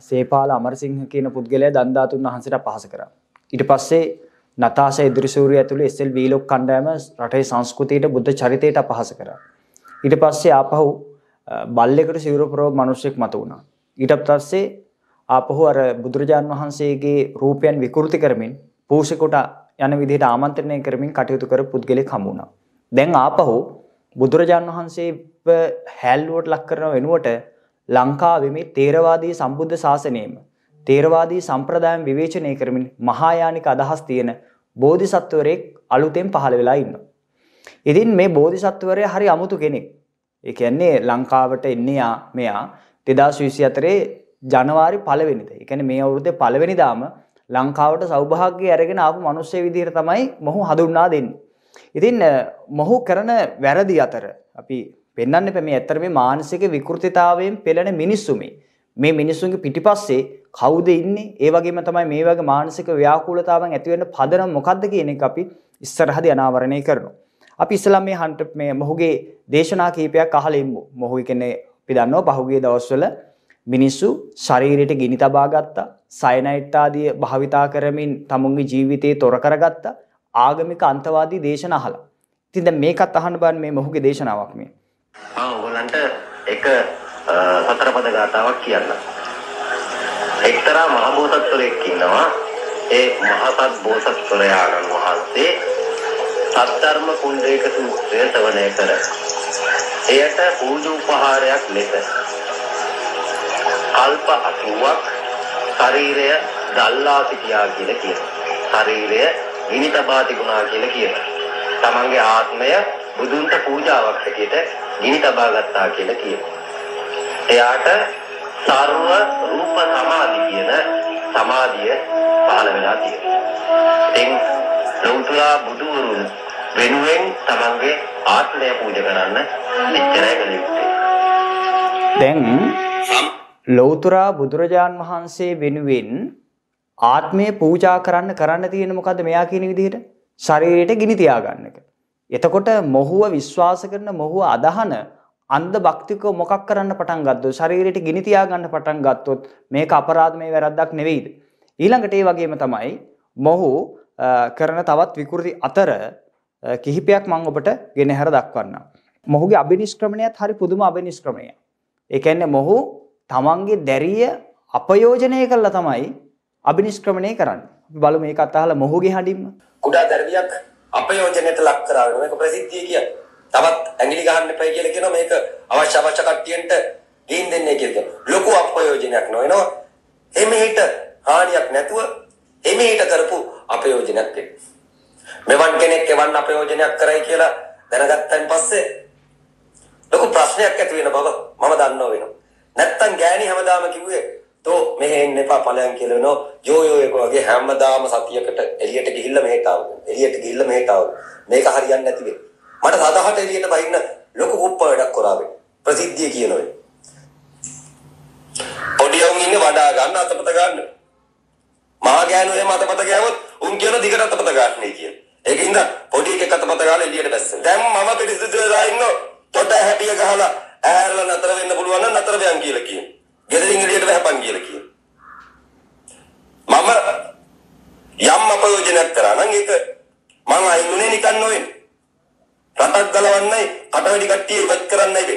සේපාල අමරසිංහ කියන පුද්ගලයා දන්දාතුන් වහන්සේට අපහාස කරා. ඊට පස්සේ නතාෂා ඉදිරිසූරිය ඇතුළු එස්.එල්. වීලොක් කණ්ඩායම රටේ සංස්කෘතියට බුද්ධ චරිතයට අපහාස කරා. ඊට පස්සේ ආපහු බල්ලෙකුට සිවුර ප්‍රව මිනිසෙක් මත වුණා. ඊට පස්සේ ආපහු අර බුදුරජාන් වහන්සේගේ රූපයන් විකෘති කරමින් පූෂකට යන විදිහට ආමන්ත්‍රණය කරමින් කටයුතු කර පුද්ගලෙක් හමු වුණා. දැන් ආපහු බුදුරජාන් වහන්සේ හැල්ලුවට ලක් කරන වෙනුවට ලංකාවේ මේ තේරවාදී සම්බුද්ධ ශාසනයම තේරවාදී සම්ප්‍රදායන් විවේචනය කරමින් මහායානික අදහස් තියෙන බෝධිසත්වරයෙක් අලුතෙන් පහළ වෙලා ඉන්නවා. ඉතින් මේ බෝධිසත්වරය හරි අමුතු කෙනෙක්. ඒ කියන්නේ ලංකාවට එන්නේ මෙයා 2024 ජනවාරි පළවෙනිද. ඒ කියන්නේ මේ අවුරුද්දේ පළවෙනිදාම ලංකාවට සෞභාග්‍ය අරගෙන ආපු මිනිස්සෙ විදිහට තමයි මොහු හඳුන්වා දෙන්නේ. ඉතින් මොහු කරන වැරදි අතර අපි පෙන්වන්න එපා මේ ඇත්තට මේ මානසික විකෘතිතාවයෙන් පෙළෙන මිනිස්සු මේ. මේ මිනිස්සුන්ගේ පිටිපස්සේ කවුද ඉන්නේ? ඒ වගේම තමයි මේ වගේ මානසික ව්‍යාකූලතාවන් ඇති වෙන්න පදනම මොකද්ද කියන එක අපි ඉස්සරහදී අනාවරණය කරනවා. අපි ඉස්සලා මේ හන්ට මේ මොහුගේ දේශනා කීපයක් අහලා ඉමු. මොහු කියන්නේ අපි දන්නවා පහුගිය දවස්වල මිනිස්සු ශරීරයට ගිනි තබා ගත්තා. සයනයිට් ආදී භාවිතා කරමින් තමුන්ගේ ජීවිතේ තොර කරගත්තා. ආගමික අන්තවාදී දේශන අහලා. ඉතින් දැන් මේකත් අහන්න බෑ මේ මොහුගේ දේශනාවක් මේ. ආ ඔයගලන්ට එක සතර පද ගාතාවක් කියන්න. එක්තරා මහ බෝසත්වරයෙක් ඉන්නවා. ඒ මහසත් බෝසත්වරයාණන් වහන්සේ සත්ධර්ම කුණ්ඩේක සූත්‍රය ශ්‍රවණය කර. එයට පූජෝපහාරයක් ලෙස කල්ප 80ක් ශරීරය දල්ලා සිටියා කියලා කියනවා. ශරීරය විනිතබා තිබුණා කියලා කියනවා. තමන්ගේ ආත්මය බුදුන්ට පූජාවක් හැටියට ගිනි තබා ගත්තා කියලා කියනවා. එයාට සර්ව රූප සමාධි කියන සමාධිය පහළ වෙලා තියෙනවා. ඉතින් ලෞතුරා බුදුවරුන් වෙනුවෙන් තමන්ගේ ආත්මය පූජ කරන්න මෙච්චරයි කළ යුත්තේ. දැන් ලෞතුරා බුදුරජාන් වහන්සේ වෙනුවෙන් ආත්මය පූජා කරන්න කරන්න තියෙන මොකද්ද මෙයා කියන විදිහට? ශරීරයට ගිනි තියාගන්න එක. එතකොට මොහුව විශ්වාස කරන මොහුව අදහන අන්ධ භක්තිකව මොකක් කරන්න පටන් ගත්තොත් ශරීරයට ගිනි තියා ගන්න පටන් ගත්තොත් මේක අපරාධ මේ වැරද්දක් නෙවෙයිද ඊළඟට ඒ වගේම තමයි මොහු කරන තවත් විකෘති අතර කිහිපයක් මම ඔබට ගෙනහැර දක්වන්නම් මොහුගේ අභිනිෂ්ක්‍රමණයත් හරි පුදුම අභිනිෂ්ක්‍රමණයක් ඒ කියන්නේ මොහු තමන්ගේ දැරිය අපයෝජනය කළා තමයි අභිනිෂ්ක්‍රමණය කරන්නේ බලමු මේක අතහලා මොහුගේ හඬින්ම කුඩා දැරියක් අපයෝජනයට ලක් කරාගෙන මේක ප්‍රසිද්ධිය කියන. තවත් ඇඟිලි ගහන්න එපා කියලා කියනවා මේක අවශ්‍ය අවශ්‍ය කට්ටියන්ට දීන් දෙන්නේ කියලා. ලොකු අපයෝජනයක් නොවෙනවා. එමෙහිට හානියක් නැතුව එමෙහිට කරපු අපයෝජනයක් වෙන්නේ. මෙවන් කෙනෙක් එවන් අපයෝජනයක් කරයි කියලා දැනගත්තන් පස්සේ ලොකු ප්‍රශ්නයක් ඇති වෙන බව මම දන්නව වෙනවා. නැත්තම් ගෑණි හැමදාම කිව්වේ තෝ මෙහෙ එන්න එපා ඵලයන් කියලා වෙනවා යෝයෝ එක වගේ හැමදාම සතියකට එළියට ගිහිල්ලා මෙහෙට ආව. එළියට ගිහිල්ලා මෙහෙට ආව. මේක හරියන්නේ නැති වෙයි. මට සදාහට එළියට බහින්න ලොකු කුප්ප වැඩක් කරාවේ. ප්‍රසිද්ධිය කියනෝයි. පොඩි උන් ඉන්නේ වඩා ගන්න අතපත ගන්න. මහා ගෑනු එහෙම අතපත ගෑවොත් උන් කියන දිගට අතපත ගන්නයි කියන. ඒකින්ද පොඩි එකෙක් අතපත ගාලා එළියට බැස්ස. දැන් මම පිටිසිදුලා ඉන්නෝ. පොට හැපිය ගහලා ඇහැරලා නතර වෙන්න පුළුවන් නම් නතර වෙයන් කියලා කියන. ගෙදර ඉංග්‍රීසියට වැහපන් කියලා කියනවා. මම යම් අපයෝජනයක් කරා නම් ඒක මම අයින්ුනේ නිකන් නොවේ. රටක් ගලවන්නයි කටවැඩි කට්ටිය ඉවත් කරන්නයි වෙන්නේ.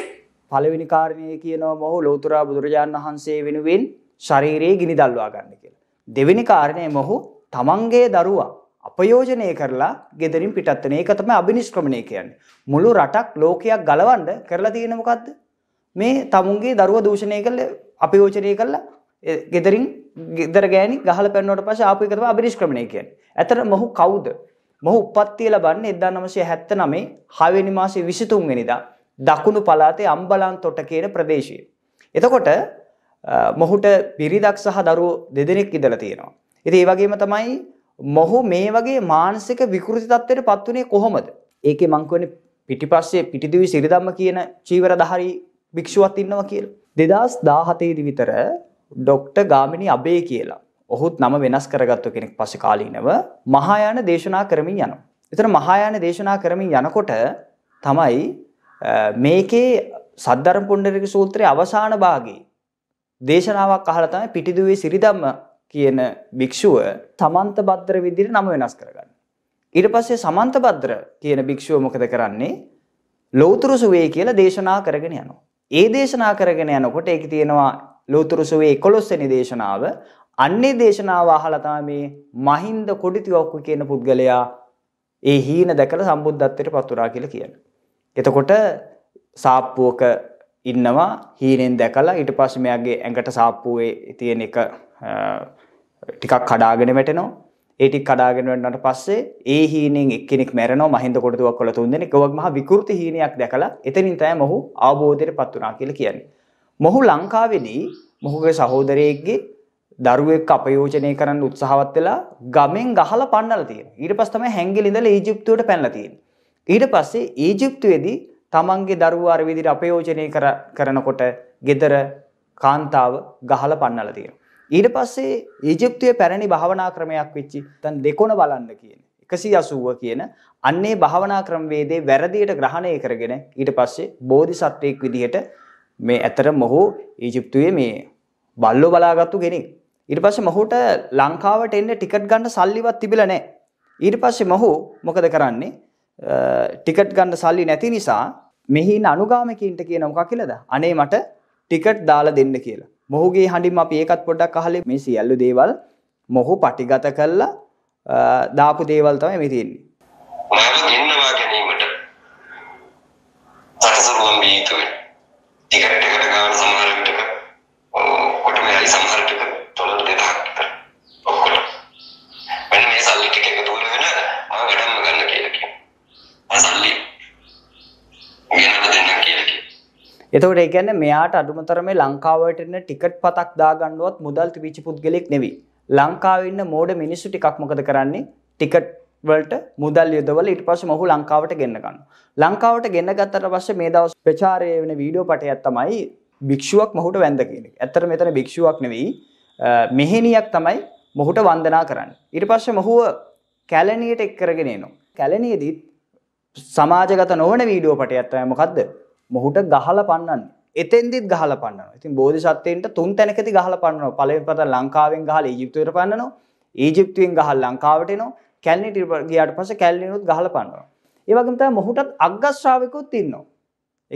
පළවෙනි කාරණේ කියනවා මොහු ලෞතුරා බුදුරජාණන් වහන්සේ වෙනුවෙන් ශරීරයේ ගිනි දල්වා ගන්න කියලා. දෙවෙනි කාරණේ මොහු තමන්ගේ දරුවා අපයෝජනය කරලා gederin පිටත් වෙන එක තමයි අබිනිෂ්ක්‍රමණය කියන්නේ. මුළු රටක් ලෝකයක් ගලවන්න කරලා තියෙන මොකද්ද? මේ තමුන්ගේ දරුවා දූෂණය කළ අපියෝචනය කරලා ගෙදරින් ගෙදර ගෑනි ගහල පැන්නවට පස ආපු එකතම අභිනිෂ්ක්‍රමණය කියන්නේ. ඇතර මොහු කවුද? මොහු උපත්තිය ලබන්නේ 1979 හයවෙනි මාසේ 23 වෙනිදා දකුණු පළාතේ අම්බලන්තොට කියන ප්‍රදේශයේ. එතකොට මොහුට බිරිඳක් සහ දරුවෝ දෙදෙනෙක් ඉඳලා තියෙනවා. ඉතින් ඒ වගේම තමයි මොහු මේ වගේ මානසික විකෘති තත්ත්වයට පත් වුණේ කොහොමද? ඒකේ මං කියන්නේ පිටිපස්සේ පිටිදිවි සිරිදම්ම කියන චීවරධාරී භික්ෂුවත් ඉන්නවා කියලා. දෙදස් දාහතේදි විතර ඩොක්ට ගාමිණි අබේ කියලා ඔහුත් නම වෙනස් කරගත්තු කෙනෙක් පස කාලීනව මහායාන දේශනා කරමින් යන. එතන මහායාන දේශනා කරමින් යනකොට තමයි මේකේ සද්ධරම් පුණ්ඩරික සූත්‍රයේ අවසාන භාගයේ දේශනාවක් අහලා තමයි පිටිදුවේ සිරිදම්ම කියන භික්ෂුව තමන්ත භද්‍ර විදිහට නම වෙනස් කරගන්න. ඊට පස්සේ සමන්ත භද්‍ර කියන භික්ෂුව මොකද කරන්නේ? ලෞතර සුවේ කියලා දේශනා කරගෙන යනවා. ඒ දේශනා කරගෙන යනකොට ඒක තියෙනවා ලෝතුරු සුවේ 11 වෙනි දේශනාව. අන්නේ දේශනාව අහලා තමයි මහින්ද කොඩිතිවක්කු කියන පුද්ගලයා ඒ හීන දැකලා සම්බුද්ධත්වයට පත් වුණා කියලා කියනවා. එතකොට සාප්පුවක ඉන්නවා හීනෙන් දැකලා ඊට පස්සේ මෙයාගේ ඇඟට සාප්පුවේ තියෙන එක ටිකක් කඩාගෙන වැටෙනවා. ඒ ටික කඩාගෙන වෙනවට පස්සේ ඒ හීනෙන් එක්කෙනෙක් මැරෙනවා මහින්ද කොටුවක් වල තුන් දෙනෙක්. ඔවක් මහා විකෘති හීනයක් දැකලා එතනින් තමයි මොහු අවබෝධයටපත් වුණා කියලා කියන්නේ. මොහු ලංකාවේදී මොහුගේ සහෝදරයෙක්ගේ දරුවෙක් අපයෝජනය කරන්න උත්සාහවත් වෙලා ගමෙන් ගහලා පන්නලා තියෙනවා. ඊට පස්සේ තමයි හැංගිලි ඉඳලා ඊජිප්තුවට පැනලා තියෙන්නේ. ඊට පස්සේ ඊජිප්තුවේදී තමන්ගේ දරුවා අර විදිහට අපයෝජනය කරනකොට gedara කාන්තාව ගහලා පන්නලා තියෙනවා. ඊට පස්සේ ඒජිප්තුවේ පැරණි භාවනා ක්‍රමයක් වෙච්චි තන් දෙකොන බලන්න කියන. එකසි අසුව කියන අන්නේ භාවනා ක්‍රමවේදේ වැරදියට ග්‍රහණය කරගෙන ඊට පස්සේ බෝධි සත්වයෙක් විදිහට මේ ඇතර මොහු ඊජිප්තුවේ මේ බල්ලෝ බලාගත්තු කෙනෙක්. ඊට පස්සේ මොහුට ලංකාවට එන්න ටිකට් ගන්න සල්ලිවත් තිබිලා නැහැ. ඊට පස්සේ මොහු මොකද කරන්නේ? ටිකට් ගන්න සල්ලි නැති නිසා මෙහි ඉන්න අනුගාමිකයින්ට කියන මොකක් කියලාද? අනේ මට ටිකට් දාලා දෙන්න කියලා. මොහුගේ හඬින් අපි ඒකත් පොඩ්ඩක් අහලේ මේ සියල්ලු දේවල් මොහු පටිගත කළා දාපු දේවල් තමයි මේ තියෙන්නේ. මාව ගෙන්නවා ගැනීමට තකසරුවන් බීතුවේ. ටිකට් එකට ගන්න සමහර විට කොටමයි සමහර විට එතකොට ඒ කියන්නේ මෙයාට අඩුම තරමේ ලංකාවට එන්න ටිකට් පතක් දාගන්නවත් මුදල් තිබිච්ච පුද්ගලෙක් නෙවෙයි. ලංකාවේ ඉන්න මෝඩ මිනිස්සු ටිකක් මොකද කරන්නේ? ටිකට් වලට මුදල් යොදවල ඊට පස්සේ මොහු ලංකාවට ගෙන්න ගන්නවා. ලංකාවට ගෙන්න ගත්තට පස්සේ මේ දවස් ප්‍රචාරය වෙන වීඩියෝ පටයක් තමයි භික්ෂුවක් මොහුට වැඳ කියන එක. ඇත්තට මෙතන භික්ෂුවක් නෙවෙයි මෙහෙණියක් තමයි මොහුට වන්දනා කරන්නේ. ඊට පස්සේ මොහුව කැලණියට එක් කරගෙන එනවා. කැලණියේදී සමාජගත නොවන වීඩියෝ පටයක් තමයි මොකද්ද? මොහුට ගහල පන්නන්න එතෙන්දිත් ගහල පන්නන ඉතින් බෝධි සත්වයන්ට තුන් තැනකති ගහල පන්නන පලවෙන් පත ලංකාවෙන් ගහල ජිප්තුවර පන්නනවා ඒජිප්තුවෙන් ගහල් ලංකාවටනවා කැල්නිට ගියට පස කැල්ලිනුත් ගහල පන්නවා ඒවගේම තමයි මොහුටත් අග්ගශ්‍රාවකුත් ඉන්නවා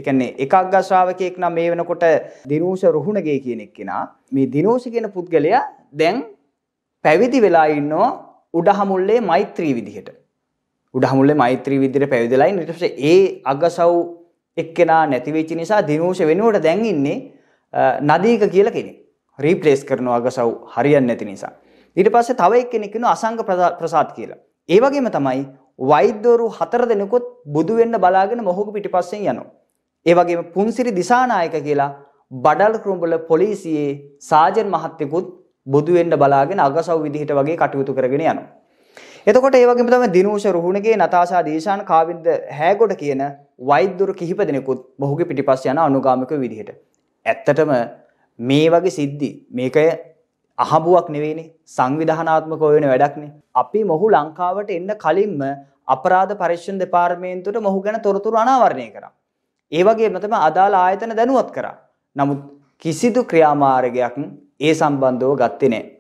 එකන්නේ එක අග්ගශ්‍රාවකයෙක් නම් මේ වෙනකොට දිනෝෂ රුහුණගේ කියනෙක් කෙනා මේ දිනෝෂ කියන පුද්ගලයා දැන් පැවිදි වෙලා ඉන්නවා උඩහමුල්ලේ මෛත්‍රී විදිහට උඩහමුල්ලේ මෛත්‍රී විදිහට පැවිදිලා ඉන්න ඊට පස්සේ ඒ අගසව් එක්කෙනා නැති වෙච්ච නිසා දිනූෂ වෙනුවට දැන් ඉන්නේ නදීක කියලා කෙනෙක්. රීප්ලේස් කරනවා අගසව් හරියන්නේ නැති නිසා. ඊට පස්සේ තව එක්කෙනෙක් ඉන්නවා අසංග ප්‍රසාද් කියලා. ඒ වගේම තමයි වෛද්‍යවරු හතර දෙනෙකුත් බුදු වෙන්න බලාගෙන මොහුගේ පිටිපස්සෙන් යනවා. ඒ වගේම පුන්සිරි දිසානායක කියලා බඩල් කුඹල පොලිසියේ සාජන් මහත්තයෙකුත් බුදු වෙන්න බලාගෙන අගසව් විදිහට වගේ කටයුතු කරගෙන යනවා. එතකොට ඒ වගේම තමයි දිනූෂ රුහුණගේ නතාෂා දීශාන් කාවින්ද හැගොඩ කියන වෛද්‍යරු කිහිප දෙනෙකුත් මොහුගේ පිටිපස්ස යන අනුගාමික විදිහට. ඇත්තටම මේ වගේ සිද්ධි මේකය අහඹුවක් නෙවෙයිනේ සංවිධානාත්මකව වෙන වැඩක්නේ. අපි මොහු ලංකාවට එන්න කලින්ම අපරාධ පරීක්ෂණ දෙපාර්තමේන්තුවට මොහු ගැන තොරතුරු අනාවරණය කරා. ඒ වගේම තමයි අදාළ ආයතන දැනුවත් කරා. නමුත් කිසිදු ක්‍රියාමාර්ගයක් ඒ සම්බන්ධව ගත්තේ නැහැ.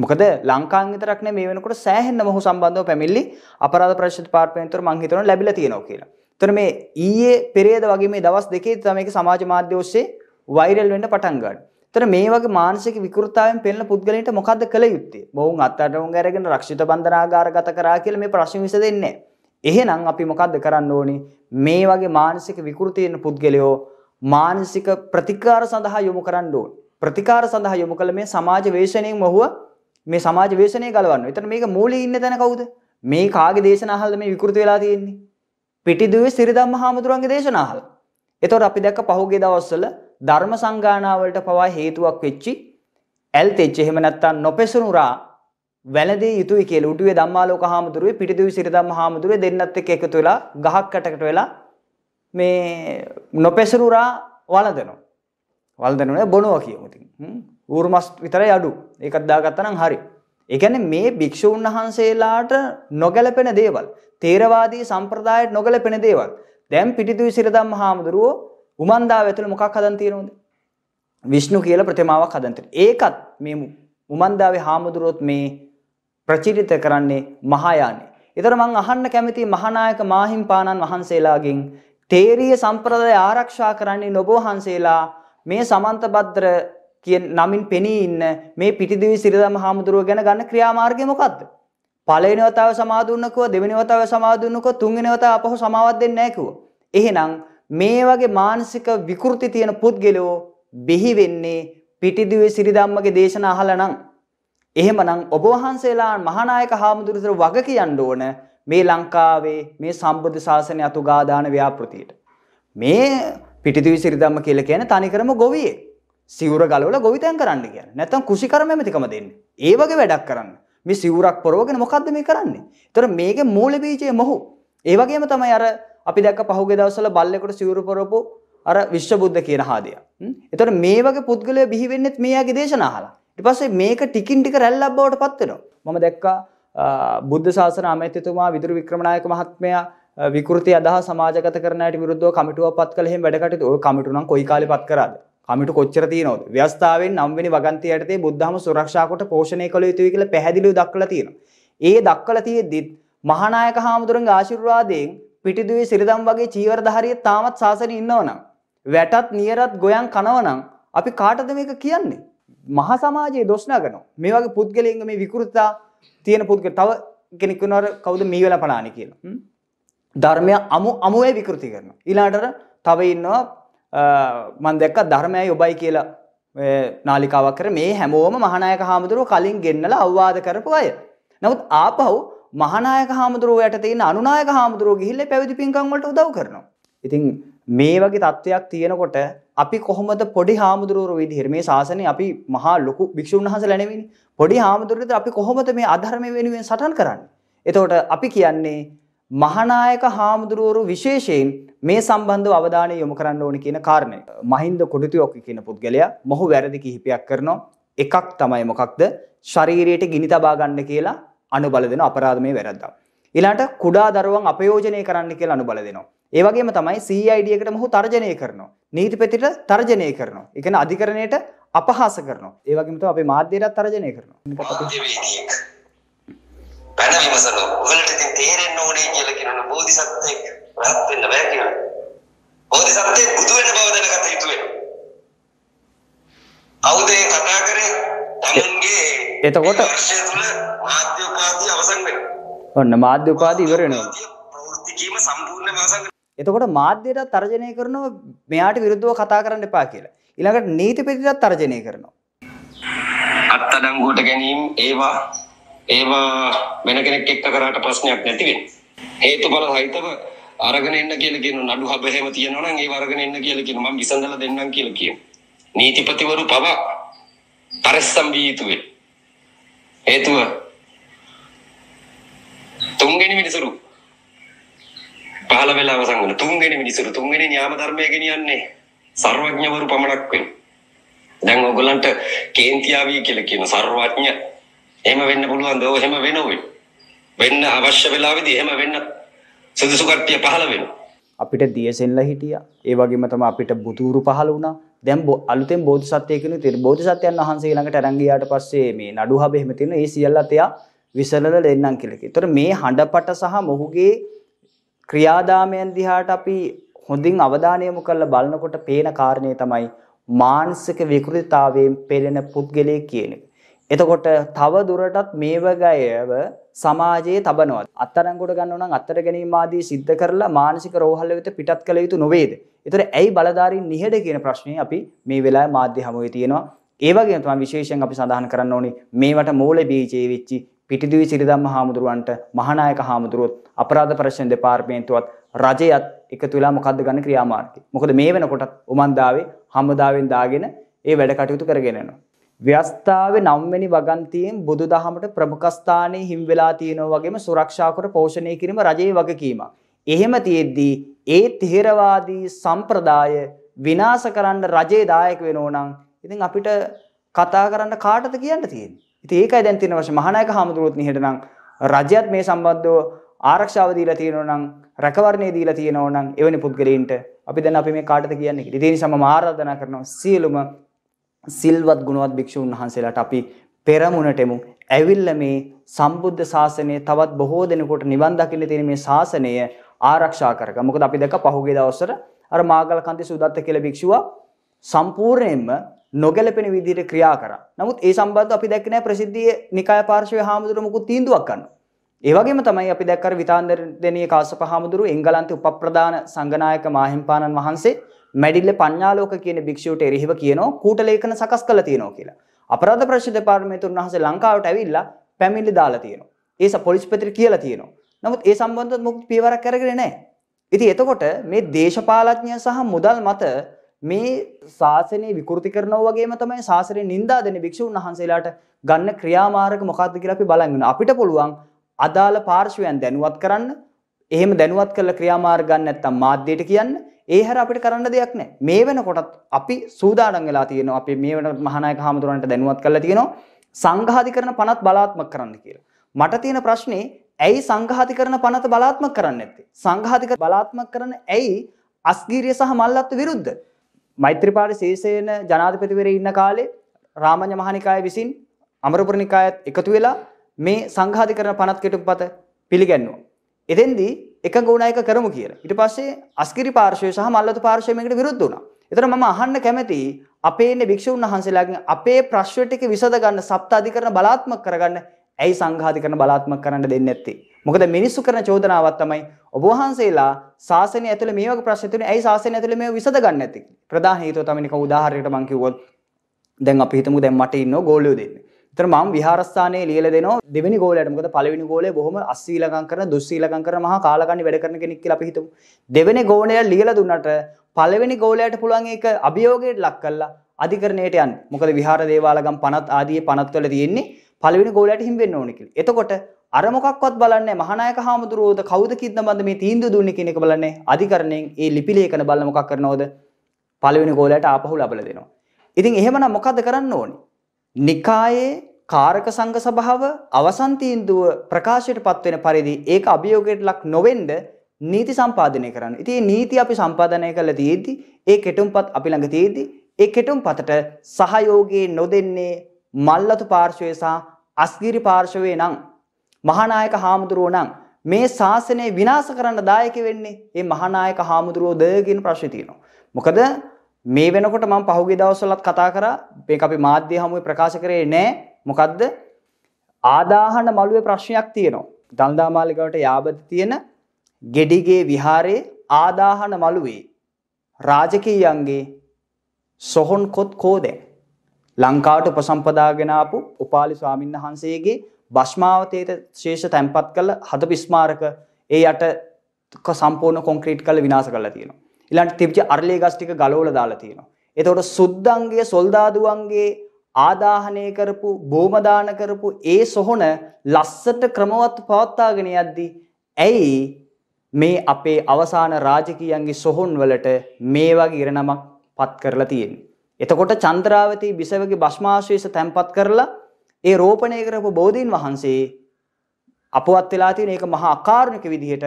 මොකද ලංකාන් විතරක් නෙමෙයි මේ වෙනකොට සෑහෙන මොහු සම්බන්ධව පැමිණිලි අපරාධ ප්‍රතිශත පාර්ලිමේන්තුවර මං හිතනවා ලැබිලා තියෙනවා කියලා. එතන මේ ඊයේ පෙරේද වගේ මේ දවස් දෙකේ තමයි මේක සමාජ මාධ්‍ය ඔස්සේ වෛරල් වෙන්න පටන් ගන්න. එතන මේ වගේ මානසික විකෘතතාවයෙන් පෙළෙන පුද්ගලයන්ට මොකද්ද කළ යුත්තේ? මොවුන් අත්අඩංගුම් අරගෙන රක්ෂිත බන්ධනාගාරගත කරා කියලා මේ ප්‍රශ්නේ විසඳෙන්නේ නැහැ. එහෙනම් අපි මොකද්ද කරන්න ඕනි? මේ වගේ මානසික විකෘතියෙන් පුද්ගලයෝ මානසික ප්‍රතිකාර සඳහා යොමු කරන්න ඕන. ප්‍රතිකාර සඳහා යොමු කළ මේ සමාජ වේශණයෙන් ඔහුව මේ සමාජ වේශනය ගලවන්න. එතන මේක මූලයේ ඉන්න තැන කවුද? මේ කාගේ දේශනාහල්ද මේ විකෘති වෙලා තියෙන්නේ? පිටිදුවේ සිරිධම්ම හාමුදුරන්ගේ දේශනාහල්. එතකොට අපි දැක්ක පහුගිය දවස්වල ධර්ම සංගායනාවලට පවා හේතුවක් වෙච්චි ඇල්තෙච්ච එහෙම නැත්තම් නොපෙසුනුරා වැළඳේ යුතුයි කියලා උඩුවේ ධම්මාලෝක හාමුදුරුවේ පිටිදුවේ සිරිධම්ම හාමුදුරුවේ දෙන්නත් එක්ක එකතු වෙලා ගහක් කටකට වෙලා මේ නොපෙසුනුරා වළඳනවා. වළඳනෝනේ බොනවා කියමු ඉතින්. ඌර්මස් විතරයි අඩු ඒකත් දාගත්තනම් හරි. එකැන මේ භික්‍ෂූන් වහන්සේලාට නොගැලපෙන දේවල්. තේරවාදී සම්ප්‍රදායට නොගැලපෙන දේවල්. දැම් පිටිතුවි සිරදම් හාමුදුරුවෝ උමන්දා ඇතුළ මොකක් හදන් තියෙනවද. විශ්ණු කියල ප්‍රතිමාවක් හදන්තට. ඒකත් මේ උමන්දාවේ හාමුදුරුවොත් මේ ප්‍රචිරිත කරන්නේ මහායානේ. එතර මං අහන්න කැමති මහනායක මාහිම් පාණන් වහන්සේලාගෙන් තේරිය සම්ප්‍රදාය ආරක්ෂා කරන්නේ නොබෝහන්සේලා මේ සමන්තබද්‍ර කියන නමින් පෙනී ඉන්න මේ පිටිදිවි සිරිදම හාමුදුරුව ගැන ගන්න ක්‍රියාමාර්ගය මොකක්ද? පළවෙනි වතාව සමාදුන්නකෝ දෙවෙනි වතාව සමාදුන්නකෝ තුන්වෙනි වතාව අපහු සමාවත් දෙන්නේ නැහැ කිව්වා. එහෙනම් මේ වගේ මානසික විකෘති තියෙන පුද්ගලයෝ බිහි වෙන්නේ පිටිදිවේ සිරිදම්මගේ දේශන අහලා නම්. එහෙමනම් ඔබ වහන්සේලා මහානායක හාමුදුරුවෝ වග කියන්න ඕන මේ ලංකාවේ මේ සම්බුද්ධ ශාසනය අතුගාදාන ව්‍යාපෘතියට. මේ පිටිදිවේ සිරිදම්ම කියලා කියන්නේ තනිකරම ගොවියෙක්. සිවර ගලවල ගොවිතැන් කරන්න කිය නැතම් කුසිකරම ඇමතිකම දෙන්න ඒවගේ වැඩක් කරන්න මේ සිවරක් පොරෝගෙන මොකක්ද මේ කරන්නේ තර මේක මූල බීජය මොහු ඒවගේම තමයි අර අපි දැක් පහුගේ දවසල බල්ලෙකට සිවරු පොරපු අර විශ්වබුද්ධ කියන හාදය එතට මේ වගේ පුද්ගලය බිහිවෙන්නෙත් මේයාගේ දේශනාහලා ඉපස්සේ මේක ටිකින් ටික රැල්ලක් බවට පත්වෙනවා මම දැක්කා බුද්ධ ශාසන අමැතිතුමා විදුර වික්‍රමණයක මහත්මයා විකෘති අදහ සමාජගත කරනයට විරුද්ධ කමිටුව පත් කලෙහි වැඩකට ඔය කමිටුනම් කොයි කාලි පත් කරද කමිටු කොච්චර තියනවද ව්‍යවස්ථාවෙන් නම්වෙනි වගන්තිය යටතේ බුද්ධහම සුරක්ෂා කොට පෝෂණය කළ යුතුයි කියලා පැහැදිලිව දක්වලා තියෙනවා. ඒ දක්වලා තියෙද්දිත් මහානායක හාමුදුරන්ගේ ආශිර්වාදයෙන් පිටිදුවේ සිරිදම් වගේ චීවරධාරිය තාමත් සාසනේ ඉන්නවනම් වැටත් නියරත් ගොයන් කනවනම් අපි කාටද මේක කියන්නේ? මහා සමාජයේ දොස් නගනවා. මේ වගේ පුද්ගලයන්ග මේ විකෘතතා තියෙන පුද්ගල තව කෙනෙක් වෙනවර කවුද මේ වෙලා පණානේ කියලා. ධර්මය අමු අමුවේ විකෘති කරනවා. ඊළඟට තව ඉන්නවා මන් දැක්ක ධර්මයයි ඔබයි කියලා නාලිකාවක් කර මේ හැමෝම මහනායක හාමුදුරුව කලින් ගෙන්නල අවවාද කරපු අය. නවත් ආපහු මහනායක හාමුදුරුව යට තියෙන අනුනායක හාමුදුරුව ගිහිල්ල පැවිදි පින්කම්වලට උදව් කරනවා. ඉතින් මේ වගේ තත්ත්වයක් තියෙනකොට අපි කොහොමද පොඩි හාමුදුරුවරු විදිහට මේ ශාසනය අපි මහා ලොකු භික්ෂුන් වහන්සේලා නෙවෙයිනේ. පොඩි හාමුදුරුවෝ අපි කොහොමද මේ අධර්ම වෙනුවෙන් සටන් කරන්නේ? එතකොට අපි කියන්නේ මහානායක හාමුදුරුවරු විශේෂයෙන් මේ සම්බන්ධව අවධානය යොමු කරන්න ඕන කියන කාරණය. මහින්ද කොඩිතිඔක කියන පුද්ගලයා මොහු වැරදි කිහිපයක් කරනවා. එකක් තමයි මොකක්ද? ශරීරයට ගිනි තබා ගන්න කියලා අනුබල දෙන අපරාධමය වැරද්දක්. ඊළාට කුඩා දරුවන් අපයෝජනය කරන්න කියලා අනුබල දෙනවා. ඒ වගේම තමයි CID එකට මොහු තර්ජනය කරනවා. නීතිපතිට තර්ජනය කරනවා. ඒ කියන්නේ අධිකරණයට අපහාස කරනවා. ඒ වගේම තමයි අපේ මාධ්‍යයටත් තර්ජනය කරනවා. පැන විමසනවා. ඔයාලට ඉතින් තේරෙන්න ඕනේ කියලා කියනවා බෝධිසත්වෙක් රහත් වෙන්න බෑ කියලා. බෝධිසත්වෙක් බුදු වෙන බව දැනගත යුතු වෙනවා. අවුදේ කතා කරේ තමන්ගේ එතකොට වර්ෂය තුල මාධ්‍ය උපාධිය අවසන් වෙනවා. ඔන්න මාධ්‍ය උපාධිය ඉවර වෙනවා. ප්‍රවෘත්ති කීම සම්පූර්ණයෙන්ම අවසන් වෙනවා. එතකොට මාධ්‍යයට තර්ජනය කරනවා මෙයාට විරුද්ධව කතා කරන්න එපා කියලා. ඊළඟට නීතිපතිටත් තර්ජනය කරනවා. අත්අඩංගුවට ගැනීම ඒවා ඒවා වෙන කෙනෙක් එක්ක කරාට ප්‍රශ්නයක් නැති වෙන්නේ හේතු බල සහිතව අරගෙන එන්න කියලා කියන නඩු හබ හැම තියෙනවා නම් ඒව අරගෙන එන්න කියලා කියන මම විසඳලා දෙන්නම් කියලා කියන නීතිපතිවරු පවා පරිස්සම් විය යුතුයි හේතුව තුන්වෙනි මිනිසුරු පහළ වෙලා අවසන් වෙන තුන්වෙනි මිනිසුරු තුන්වෙනි න්‍යාම ධර්මය ගෙනියන්නේ සර්වඥවරු පමණක් වෙන දැන් ඔයගොල්ලන්ට කේන්තියාවී කියලා කියන සර්වඥ එහෙම වෙන්න පුළුවන් දෝ එහෙම වෙනවෙයි. වෙන්න අවශ්‍ය වෙලාවේදී එහෙම වෙන්න සුදුසු කට්ටිය පහළ වෙනවා. අපිට දියසෙන්ලා හිටියා. ඒ වගේම තමයි අපිට බුදුරු පහළ වුණා. දැන් අලුතෙන් බෝධිසත්වය කෙනෙක් ඉතින් බෝධිසත්වයන් වහන්සේ ළඟට අරන් ගියාට පස්සේ මේ නඩු හබ එහෙම තියෙන ඒ සියල්ලත් එයා විසලල දෙන්නම් කියලා කිව්වා. ඒතර මේ හඬපට සහ මොහුගේ ක්‍රියාදාමයන් දිහාට අපි හොඳින් අවධානය යොමු කරලා බලනකොට පේන කාරණේ තමයි මානසික විකෘතිතාවයෙන් පෙළෙන පුද්ගලයෙක් කියන එක. එතකොට තව දුරටත් මේ වගේව සමාජයේ තබනවා. අත්තරංගුඩ ගන්න නම් අත්තර ගැනීම ආදී සිද්ධ කරලා මානසික රෝහල් වෙත පිටත් කළ යුතු නොවේද? ඒතර ඇයි බලධාරීන් නිහඬ කියන ප්‍රශ්නේ අපි මේ වෙලාවේ මාධ්‍ය හමුවේ තියෙනවා. ඒ වගේම තමයි විශේෂයෙන් අපි සඳහන් කරන්න ඕනේ මේවට මූල බීජේ වෙච්චි පිටිදිවි සිරිදම්ම හාමුදුරුවන්ට මහානායක හාමුදුරුවොත් අපරාධ ප්‍රශ්න දෙපාර්තමේන්තුවත් රජයත් එකතු වෙලා මොකද්ද ගන්න ක්‍රියාමාර්ගය. මොකද මේ වෙනකොටත් උමන්දාවේ හම්බදාවෙන් දාගෙන ඒ වැඩ කටයුතු කරගෙන යනවා. ව්‍යස්ථාවේ 9 වෙනි වගන්තියෙන් බුදුදහමට ප්‍රමුඛස්ථානයේ හිම් වෙලා තියෙනවා වගේම සුරක්ෂා කර පෝෂණය කිරීම රජයේ වගකීමක්. එහෙම තියෙද්දී ඒ තේරවාදී සම්ප්‍රදාය විනාශ කරන්න රජයේ දායක වෙනෝ නම් ඉතින් අපිට කතා කරන්න කාටද කියන්න තියෙන්නේ. ඉතින් ඒකයි දැන් තියෙන වශයෙන් මහානායක හාමුදුරුවෝත් නිහෙට නම් රජයත් මේ සම්බන්ධව ආරක්ෂාව දීලා තියෙනෝ නම් රැකවරණය දීලා තියෙනෝ නම් එවැනි පුද්ගලයන්ට අපි දැන් අපි මේ කාටද කියන්නේ කියලා. ඒ නිසා මම ආරාධනා කරනවා සියලුම සිල්වත් ගුණවත් භික්ෂුන් වහන්සේලාට අපි පෙරමුණටෙමු. ඇවිල්ලා මේ සම්බුද්ධ ශාසනය තවත් බොහෝ දෙනෙකුට නිවන් දකින්න තියෙන මේ ශාසනය ආරක්ෂා කරගන්න. මොකද අපි දැක පහුගිය දවස්වල අර මාගල කන්ති සුදත්ත කියලා භික්ෂුවා සම්පූර්ණයෙන්ම නොගැලපෙන විදිහට ක්‍රියා කරා. නමුත් ඒ සම්බන්ධව අපි දැක්කේ නැහැ ප්‍රසිද්ධියේ නිකාය පාර්ශවයේ හාමුදුරුවෝ මුකුත් තීන්දුවක් ගන්නවා. ඒ වගේම තමයි අපි දැක්කර විතාන්දර දෙනී කාශ්‍යප හාමුදුරුවෝ එංගලන්තේ උපප්‍රධාන සංඝනායක මාහිම්පාණන් වහන්සේ මැඩිල්ල පඤ්ඤාලෝක කියන භික්ෂුවට එරෙහිව කියනෝ කූට ලේඛන සකස් කළා තියෙනවා කියලා. අපරාධ ප්‍රශ් දෙපාර්තමේන්තුව උන්වහන්සේ ලංකාවට ඇවිල්ලා පැමිණිලි දාලා තියෙනවා. ඒස පොලිස්පතිර කියලා තියෙනවා. නමුත් ඒ සම්බන්ධව මොකද පියවරක් අරගෙන නැහැ. ඉතින් එතකොට මේ දේශපාලඥය සහ මුදල් මත මේ ශාසනය විකෘති කරනවා වගේම තමයි ශාසනය නිඳා දෙන භික්ෂුන් වහන්සේලාට ගන්න ක්‍රියාමාර්ග මොකක්ද කියලා අපි බලන් ඉන්නවා. අපිට පුළුවන් අදාළ පාර්ශවයන් දැනුවත් කරන්න එහෙම දැනුවත් කරලා ක්‍රියාමාර්ග ගන්න නැත්නම් මාධ්‍යයට කියන්න ඒ හැර අපිට කරන්න දෙයක් නැහැ. මේ වෙනකොටත් අපි සූදානම් වෙලා තියෙනවා. අපි මේ වෙනකොට මහානායක හාමුදුරන්ට දැනුවත් කරලා තියෙනවා සංඝාධිකරණ පනත් බලාත්මක කරන්න කියලා. මට තියෙන ප්‍රශ්නේ ඇයි සංඝාධිකරණ පනත බලාත්මක කරන්නේ නැත්තේ? සංඝාධිකරණ බලාත්මක කරන ඇයි අස්ගීරිය සහ මල්ලත් විරුද්ධ? මෛත්‍රීපාල සීසේන ජනාධිපතිවරයා ඉන්න කාලේ රාමඤ්ඤ මහනිකාය විසින් අමරපුර නිකායත් එකතු වෙලා මේ සංඝාධිකරණ පනත් කෙටුම්පත පිළිගැන්වුවා. එතෙන්දී එකඟ වුණා එක කරමු කියලා. ඊට පස්සේ අස්කිරි පාර්ශවය සහ මල්වතු පාර්ශවය මේකට විරුද්ධ වුණා. එතන මම අහන්න කැමති අපේ ඉන්නේ භික්ෂුන් වහන්සේලාගෙන් අපේ ප්‍රශ්න ටික විසඳ ගන්න සප්තාධිකරණ බලාත්මක කරගන්න ඇයි සංඝාධිකරණ බලාත්මක කරන්න දෙන්නේ නැත්තේ? මොකද මිනිස්සු කරන චෝදනාවක් තමයි ඔබ වහන්සේලා සාසනය ඇතුළේ මේ වගේ ප්‍රශ්න තුනේ ඇයි සාසනය ඇතුළේ මේව විසඳ ගන්න නැති ප්‍රධාන හේතුව තමයි නික උදාහරණයකට මම කිව්වොත් දැන් අපි හිතමු දැන් මට ඉන්නෝ ගෝලියෝ දෙන්නේ තර මම විහාරස්ථානයේ ලියල දෙනවා දෙවනි ගෝලයට මොකද පළවෙනි ගෝලය බොහොම අස්සීලකම් කරන දුස්සීලකම් කරන මහා කාලකන්ණි වැඩ කරන කෙනෙක් කියලා අපි හිතමු. දෙවෙනි ගෝලය ලියලා දුන්නට පළවෙනි ගෝලයට පුළුවන් ඒක අභියෝගයට ලක් කරලා අධිකරණයට යන්න. මොකද විහාර දේවාලගම් පනත් ආදී පනත් වල තියෙන්නේ පළවෙනි ගෝලයට හිම්බෙන්න ඕනේ කියලා. එතකොට අර මොකක්වත් බලන්නේ මහානායක හාමුදුරුවෝද කවුද කිද්දමන්ද මේ තීන්දුව දුන්නේ කියන එක බලන්නේ අධිකරණයෙන් ඒ ලිපි ලේඛන බලන මොකක් කරනවද? පළවෙනි ගෝලයට ආපහු ලබලා දෙනවා. ඉතින් එහෙමනම් මොකද්ද කරන්න ඕනේ? නිකායේ කාරක සංඝ සභාව අවසන් තීන්දුව ප්‍රකාශයට පත්වෙන පරිදි ඒක අභියෝගයට ලක් නොවෙන්න නීති සම්පාදනය කරන්න. ඉතින් නීති අපි සම්පාදනය කළා තියෙද්දි ඒ කෙටුම්පත් අපි ළඟ තියෙද්දි ඒ කෙටුම්පතට සහයෝගයේ නොදෙන්නේ මල්ලතු පාර්ශවය සහ අස්ගිරි පාර්ශවය නම් මහානායක හාමුදුරුවෝ නම් මේ ශාසනය විනාශ කරන්න දායක වෙන්නේ මේ මහානායක හාමුදුරුවෝ ද කියන ප්‍රශ්නේ තියෙනවා. මොකද මේ වෙනකොට මම පහුගිය දවස්වලත් කතා කරා මේක අපි මාධ්‍ය හමුවේ ප්‍රකාශ කරේ නෑ මොකද්ද ආදාහන මළුවේ ප්‍රශ්නයක් තියෙනවා දල්දා මාලිගාවට යාබද තියෙන ගෙඩිගේ විහාරයේ ආදාහන මළුවේ රාජකීයන්ගේ සොහොන් කොත් කෝදෑ ලංකාවට උපසම්පදාගෙන ආපු උපාලි ස්වාමීන් වහන්සේගේ බස්මාවතේට ශේෂ තැන්පත් කළ හදපු ස්මාරක ඒ යට සම්පූර්ණ කොන්ක්‍රීට් කරලා විනාශ කරලා තියෙනවා ඊළඟට තිබිච්ච අර්ලේ ගස් ටික ගලවලා දාලා තියෙනවා. එතකොට සුද්ධංගයේ සොල්දාදුවන්ගේ ආදාහනය කරපු බෝම දාන කරපු ඒ සොහොන ලස්සට ක්‍රමවත් පවත්වාගෙන යද්දී ඇයි මේ අපේ අවසාන රාජකීයන්ගේ සොහොන් වලට මේ වගේ ඉරණමක් පත් කරලා තියෙන්නේ. එතකොට චන්ද්‍රාවතී බිසවගේ භස්මාශේෂ තැන්පත් කරලා ඒ රෝපණය කරපු බෝධීන් වහන්සේ අපවත් වෙලා තියෙන ඒක මහා අකාරුණික විදිහට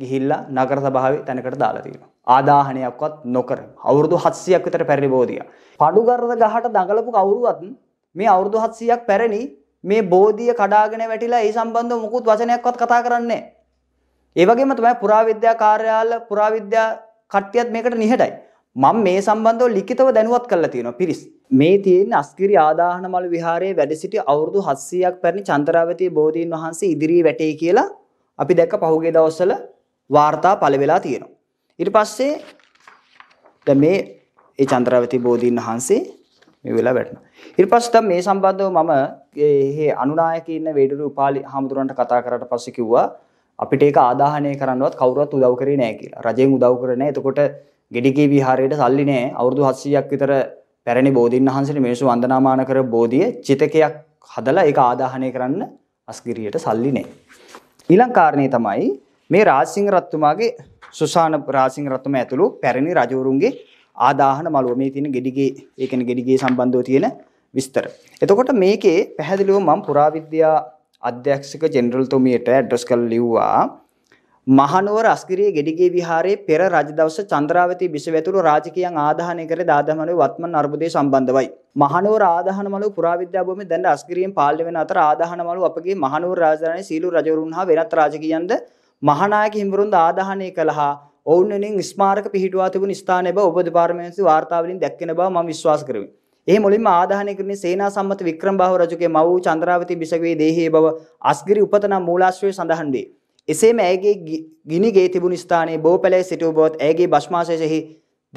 ගිහිල්ලා නගර සභාවේ තැනකට දාලා තියෙනවා. ආදාහනයක්වත් නොකර අවුරුදු 700ක් විතර පැරණි බෝධිය. පඩුගරද ගහට දඟලපු කවුරුවත් මේ අවුරුදු 700ක් පැරණි මේ බෝධිය කඩාගෙන වැටිලා ඒ සම්බන්ධව මුකුත් වචනයක්වත් කතා කරන්නේ ඒ වගේම තමයි පුරාවිද්‍යා කාර්යාල පුරාවිද්‍යා කට්ටියත් මේකට නිහඬයි. මම මේ සම්බන්ධව ලිඛිතව දැනුවත් කරලා තියෙනවා පිරිස්. මේ තියෙන අස්කිරි ආදාහනමල් විහාරයේ වැඩ සිටි අවුරුදු 700ක් පැරණි චන්ද්‍රාවතී බෝධීන් වහන්සේ ඉදිරියේ වැටේ කියලා අපි දැක්ක පහුගිය දවස්වල වාර්තා පළ වෙලා තියෙනවා. ඊට පස්සේ දැන් මේ ඒ චන්ද්‍රවති බෝධීන් වහන්සේ මේ වෙලාව වැටෙනවා. ඊට පස්සේ දැන් මේ සම්බන්ධව මම මේ අනුනායකී ඉන්න වේඩුරු උපාලි හාමුදුරන්ට කතා කරාට පස්සේ කිව්වා අපිට ඒක ආදාහනය කරන්නවත් කවුරුවත් උදව් කරේ නැහැ කියලා. රජෙන් උදව් කරේ නැහැ. එතකොට ගෙඩිගේ විහාරයට සල්ලි නැහැ. අවුරුදු 700ක් විතර පැරණි බෝධීන් වහන්සේට මිනිස්සු වන්දනාමාන කර බෝධිය චිතකයක් හදලා ඒක ආදාහනය කරන්න අස්ගිරියට සල්ලි නැහැ. ඊළඟ කාරණේ තමයි මේ රාජසිංහ රත්තුමාගේ සුසාන රාසිංහ රත්නම ඇතුළු පැරණි රජවරුන්ගේ ආදාහන මළුව මේ තියෙන ගෙඩිගේ ඒ කියන්නේ ගෙඩිගේ සම්බන්ධව තියෙන විස්තර. එතකොට මේකේ පැහැදිලිව මම පුරාවිද්‍යා අධ්‍යක්ෂක ජෙනරල්තුමියට ඇඩ්‍රස් කරලා ලිව්වා මහනුවර අස්ගිරිය ගෙඩිගේ විහාරයේ පෙර රජදවස චන්ද්‍රාවති බිසවැතුරු රාජකීයන් ආදාහනය කර දාදමලුවේ වත්මන් අර්බුදය සම්බන්ධවයි. මහනුවර ආදාහන මළුව පුරාවිද්‍යා භූමිය දැන් අස්ගිරියෙන් පාලනය වෙන අතර ආදාහන මළුව අපගේ මහනුවර රාජධානියේ සීළු රජවරුන් හා වෙනත් රාජකීයන්ද මහානායක හිමිවරුන්ද ආදාහනය කළා. ඔවුන් වෙනින් ස්මාරක පිහිටුවා තිබුණු ස්ථාන බව ඔබ දෙපාර්තමේන්තු වාර්තාවලින් දැක්කෙන බව මම විශ්වාස කරමි. ඒ මුලින්ම ආදාහනය කරන්නේ සේනා සම්මත වික්‍රමබාහු රජුගේ මව වූ චන්ද්‍රාවති බිසවේ දේහයේ බව අස්ගිරි උපත නම් මූලාශ්‍රයේ සඳහන් වේ. එසේම ඇයගේ ගිනි ගේ තිබුණු ස්ථානයේ බෝපැලේ සිටූ බවත් ඇයගේ භෂ්මාශේෂෙහි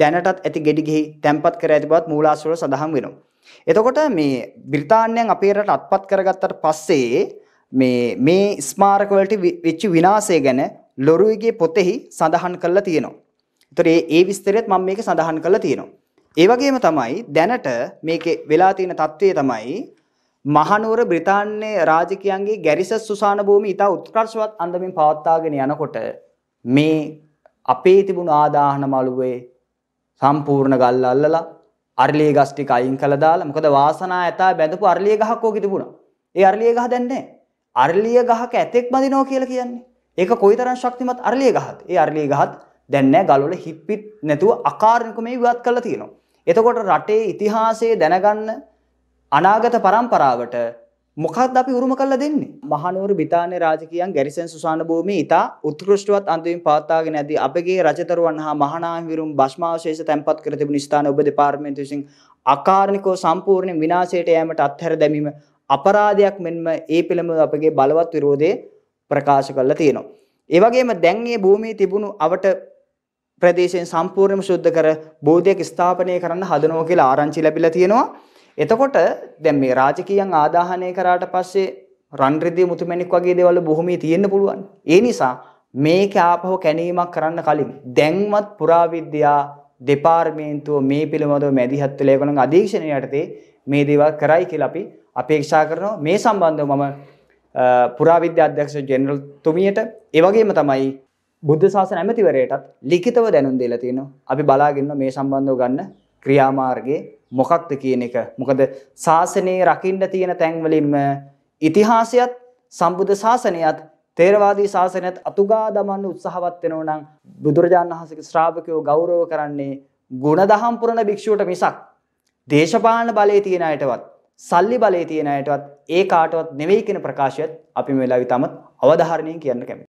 දැනටත් ඇති ගෙඩි ගෙහි තැන්පත් කර ඇති බවත් මූලාශ්‍රවල සඳහන් වෙනවා. එතකොට මේ බ්‍රිතාන්‍යයන් අපේ රට අත්පත් කරගත්තට පස්සේ මේ මේ ස්මාරකවලට වෙච්ච විනාශය ගැන ලොරුයිගේ පොතෙහි සඳහන් කරලා තියෙනවා. ඒතර ඒ විස්තරයත් මම මේක සඳහන් කරලා තියෙනවා. ඒ වගේම තමයි දැනට මේකේ වෙලා තියෙන தત્ත්වය තමයි මහනුවර බ්‍රිතාන්‍ය රාජකයන්ගේ ගැරිසස් සුසාන භූමිය ඉතා උත්කර්ෂවත් අන්දමින් පවත්වාගෙන යනකොට මේ අපේ තිබුණු ආදාහන මළුවේ සම්පූර්ණ ගල් අල්ලලා අරලිය ගස් ටික අයින් කළා දාලා මොකද වාසනා ඇතා බැඳපු අරලිය ගහක් ඕකේ තිබුණා. ඒ අරලිය ගහ දැන් නැහැ. අරලිය ගහක ඇතෙක් බඳිනවා කියලා කියන්නේ. ඒක කොයිතරම් ශක්තිමත් අරලිය ගහත්. ඒ අරලිය ගහත් දැන් නෑ ගල්වල හිප්පිත් නැතුව අකාරණිකමේ විවාද කරලා තියෙනවා. එතකොට රටේ ඉතිහාසයේ දැනගන්න අනාගත પરම්පරාවට මොකක්ද අපි උරුම කරලා දෙන්නේ? මහනුවර බ්‍රිතාන්‍ය රාජකීයන් ගැරිසන් සුසාන භූමියේ ඉතා උත්කෘෂ්ටවත් අන්දමින් පවත්වාගෙන ඇදී අපගේ රජදරුවන් හා මහානාහිමිවරුන් භෂ්මාවශේෂ තැන්පත් කර තිබුණු ස්ථාන ඔබ දෙපාර්තමේන්තුව විසින් අකාරණිකව සම්පූර්ණ විනාශයට යෑමට අත්හැර දැමීම අපරාධයක් මෙන්ම ඒ පිළිබඳව අපගේ බලවත් විරෝධය ප්‍රකාශ කරලා තියෙනවා. ඒ වගේම දැන් මේ භූමියේ තිබුණු අවට ප්‍රදේශයෙන් සම්පූර්ණයෙන්ම ශුද්ධ කර බෝධියක් ස්ථාපනය කරන්න හදනවා කියලා ආරංචි ලැබිලා තියෙනවා. එතකොට දැන් මේ රාජකීයන් ආදාහනය කරාට පස්සේ රන් රිදී මුතුමැණික් වගේ දේවල් භූමියේ තියෙන්න පුළුවන්. ඒ නිසා මේක ආපහු කැණීමක් කරන්න කලින් දැන්වත් පුරාවිද්‍යා දෙපාර්තමේන්තුව මේ පිළිබඳව මැදිහත් වෙලා ඒගොල්ලන් අධීක්ෂණය යටතේ මේ දේවල් කරයි කියලා අපි අපේක්ෂා කරනවා. මේ සම්බන්ධව මම පුරාවිද්‍යා අධ්‍යක්ෂ ජෙනරල් තුමියට ඒ වගේම තමයි බුද්ධ ශාසන ඇමතිවරයටත් ලිඛිතව දැනුම් දීලා තිනවා. අපි බලාගෙන මේ සම්බන්ධව ගන්න ක්‍රියාමාර්ගයේ මොකක්ද කියන එක. මොකද ශාසනයේ රකින්න තියෙන තැන්වලින්ම ඉතිහාසයත් සම්බුද්ධ ශාසනයත් තේරවාදී ශාසනයත් අතුගා දමන්න උත්සාහවත් වෙනෝ නම් බුදුරජාණන් වහන්සේගේ ශ්‍රාවකයෝ ගෞරව කරන්නේ ගුණදහම් පුරන භික්ෂුවට මිසක් දේශපාලන බලයේ තියෙන අයටවත් සල්ලි බලයේ තියෙන අයටවත් ඒ කාටවත් නෙවෙයි කියන ප්‍රකාශයත් අපි මේ වෙලාවේ තම අවධාරණයෙන් කියන්න කැමතියි